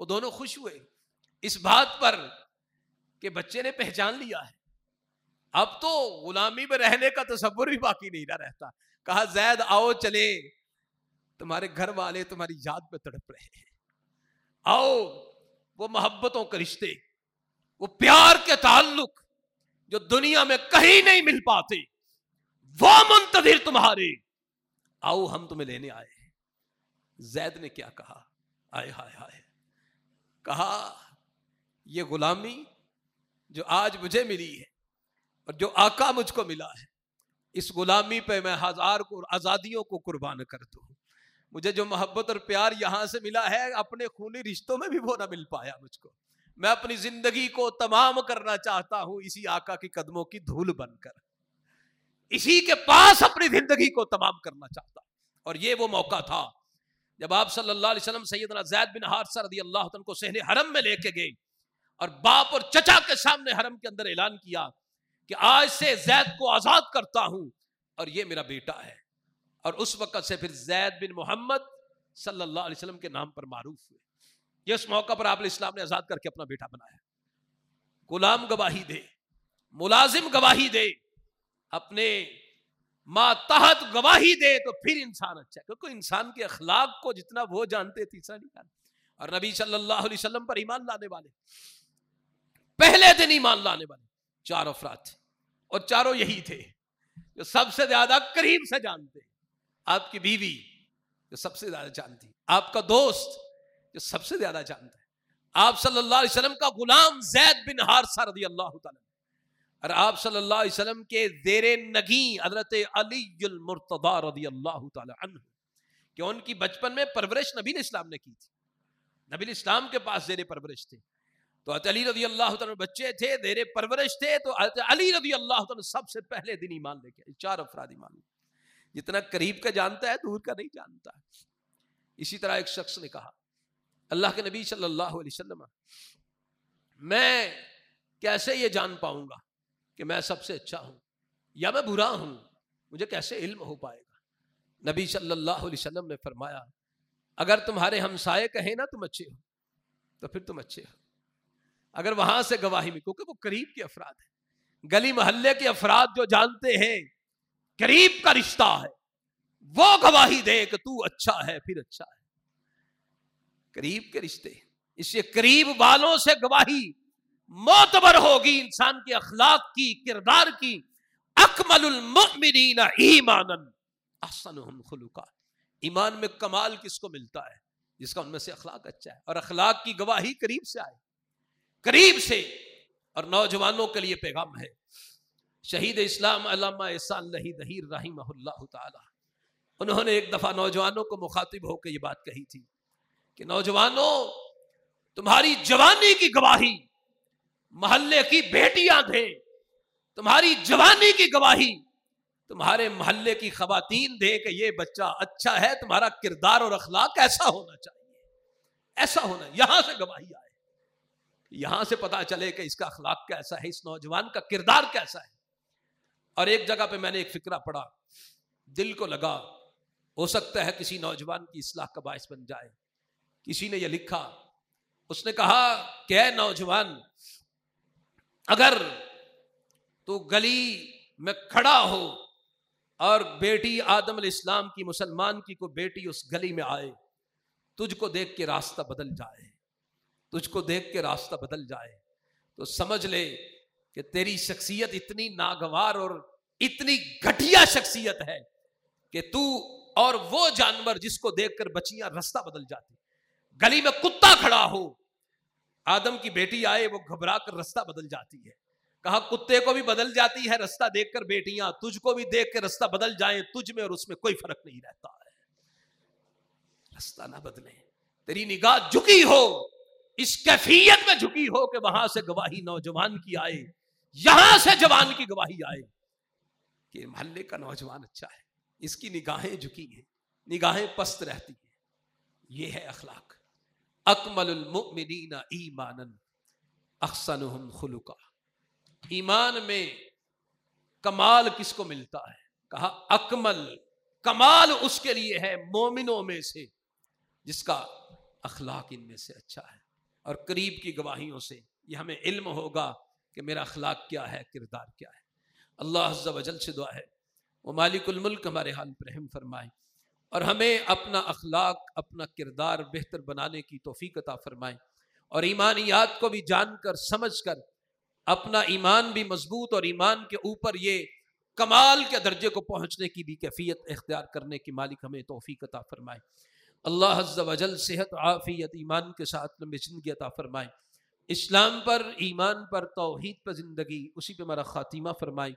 वो दोनों खुश हुए इस बात पर कि बच्चे ने पहचान लिया है अब तो गुलामी में रहने का तस्वुर भी बाकी नहीं ना रहता कहा जैद आओ चले तुम्हारे घर वाले तुम्हारी याद में तड़प रहे हैं आओ वो मोहब्बतों के रिश्ते वो प्यार के ताल्लुक जो दुनिया में कहीं नहीं मिल पाते वो मुंतजिर तुम्हारे आओ हम तुम्हें लेने आए जैद ने क्या कहा आए हाय हाय कहा यह गुलामी जो आज मुझे मिली है और जो आका मुझको मिला है इस गुलामी पे मैं हजार को आज़ादियों को कुर्बान कर दू मुझे जो मोहब्बत और प्यार यहां से मिला है अपने खूनी रिश्तों में भी वो ना मिल पाया मुझको मैं अपनी जिंदगी को तमाम करना चाहता हूँ इसी आका के कदमों की धूल बनकर इसी के पास अपनी जिंदगी को तमाम करना चाहता और ये वो मौका था जब आप सल्लल्लाहु अलैहि वसल्लम सैदना जैद बिन हादसा रदी अल्लाह को सहने हरम में लेके गए और बाप और चचा के सामने हरम के अंदर ऐलान किया कि आज से जैद को आज़ाद करता हूँ और ये मेरा बेटा है और उस वक़्त से फिर जैद बिन मोहम्मद सल्लल्लाहु अलैहि वसल्लम के नाम पर मारूफ हुए ये उस मौका पर आप इस्लाम ने आज़ाद करके अपना बेटा बनाया गुलाम गवाही दे मुलाजिम गवाही दे अपने मातहत गवाही दे तो फिर इंसान अच्छा क्योंकि इंसान के अखलाक को जितना वो जानते तीसरा नहीं जानते और नबी सल्लल्लाहु अलैहि वसल्लम पर ईमान लाने वाले पहले दिन ईमान लाने वाले चार अफराद थे और चारों यही थे जो सबसे ज्यादा करीब से जानते आपकी बीवी जो सबसे ज्यादा जानती आपका दोस्त जो सबसे ज्यादा जानता है आप सल्लल्लाहु अलैहि वसल्लम का गुलाम जैद बिन हारसा रदी अल्लाह और आप सल्लल्लाहु अलैहि वसल्लम के जेर नगी हजरत अलीमरतदा रदी अल्लाह कि उनकी बचपन में परवरिश नबी इस्लाम ने की थी नबी इस्लाम के पास जेर परवरिश थे तो हजरत अली रदी अल्लाह बच्चे थे जेर परवरिश थे तो हजरत अली रदी अल्लाह सबसे पहले दिन मान लेके चार अफराद ईमान जितना करीब का जानता है दूर का नहीं जानता इसी तरह एक शख्स ने कहा अल्लाह के नबी सल्लल्लाहु अलैहि वसल्लम मैं कैसे ये जान पाऊंगा कि मैं सबसे अच्छा हूँ या मैं बुरा हूँ मुझे कैसे इल्म हो पाएगा नबी सल्लल्लाहु अलैहि वसल्लम ने फरमाया अगर तुम्हारे हमसाए कहें ना तुम अच्छे हो तो फिर तुम अच्छे हो अगर वहां से गवाही में क्योंकि वो करीब के अफराद है गली मोहल्ले के अफराद जो जानते हैं करीब का रिश्ता है वो गवाही दे कि तू अच्छा है फिर अच्छा है करीब के रिश्ते इसलिए करीब वालों से गवाही मोतबर होगी इंसान के अखलाक की किरदार की अकमल ईमान ईमान में कमाल किसको मिलता है जिसका उनमें से अखलाक अच्छा है और अखलाक की गवाही करीब से आए करीब से और नौजवानों के लिए पैगाम है शहीद इस्लाम दहीर रहीम उन्होंने एक दफ़ा नौजवानों को मुखातिब होकर ये बात कही थी कि नौजवानों तुम्हारी जवानी की गवाही मोहल्ले की बेटियां थे तुम्हारी जवानी की गवाही तुम्हारे मोहल्ले की खातन दे कि ये बच्चा अच्छा है तुम्हारा किरदार और अखलाक ऐसा होना चाहिए ऐसा होना यहां से गवाही आए यहां से पता चले कि इसका अखलाक कैसा है इस नौजवान का किरदार कैसा है और एक जगह पे मैंने एक फिक्रा पढ़ा दिल को लगा हो सकता है किसी नौजवान की इसलाह का बायस बन जाए किसी ने यह लिखा उसने कहा क्या नौजवान अगर तू गली में खड़ा हो और बेटी आदम इस्लाम की मुसलमान की को बेटी उस गली में आए तुझको देख के रास्ता बदल जाए तुझको देख के रास्ता बदल जाए तो समझ ले कि तेरी शख्सियत इतनी नागवार और इतनी घटिया शख्सियत है कि तू और वो जानवर जिसको देखकर बच्चियां रास्ता बदल जाती गली में कुत्ता खड़ा हो आदम की बेटी आए वो घबरा कर रास्ता बदल जाती है कहा कुत्ते को भी बदल जाती है रास्ता देखकर बेटियां तुझको भी देख के रास्ता बदल जाए तुझ में और उसमें कोई फर्क नहीं रहता है रास्ता ना बदले तेरी निगाह झुकी हो इस कैफियत में झुकी हो कि वहां से गवाही नौजवान की आए यहां से जवान की गवाही आए कि मोहल्ले का नौजवान अच्छा है इसकी निगाहें झुकी हैं निगाहें पस्त रहती हैं ये है अखलाक अकमलमिन ईमान अक्सन खुलुका ईमान में कमाल किसको मिलता है कहा अकमल कमाल उसके लिए है मोमिनों में से जिसका अखलाक इनमें से अच्छा है और करीब की गवाहियों से ये हमें इल्म होगा कि मेरा अखलाक क्या है किरदार क्या है अल्लाह से दुआ है वो मालिकुल मुल्क हमारे हाल पर रहम फरमाए और हमें अपना अखलाक अपना किरदार बेहतर बनाने की तोफ़ी अता फ़रमाएँ और ईमानियात को भी जान कर समझ कर अपना ईमान भी मजबूत और ईमान के ऊपर ये कमाल के दर्जे को पहुँचने की भी कैफियत इख्तियार करने की मालिक हमें तोफ़ी अता फ़रमाएँ अल्लाह वजल सेहत आफ़ियत ईमान के साथ लम्बी ज़िंदगी अता फरमाएं इस्लाम पर ईमान पर तोहद पर ज़िंदगी उसी पर हमारा ख़ातिमा फरमाएं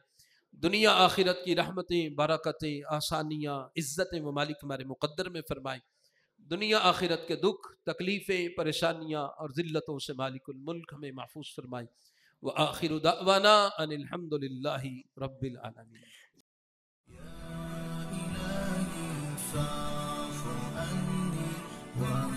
दुनिया आखिरत की रहमतें बरकतें आसानियाँ इज़्ज़तें ममालिक हमारे मुकद्दर में फरमाएं दुनिया आखिरत के दुख तकलीफ़ें परेशानियाँ और जिल्लतों से मालिकमल्क हमें महफूज फरमाएँ व आखिर दावाना अनिलहमदिल्ला रबालमी Wow.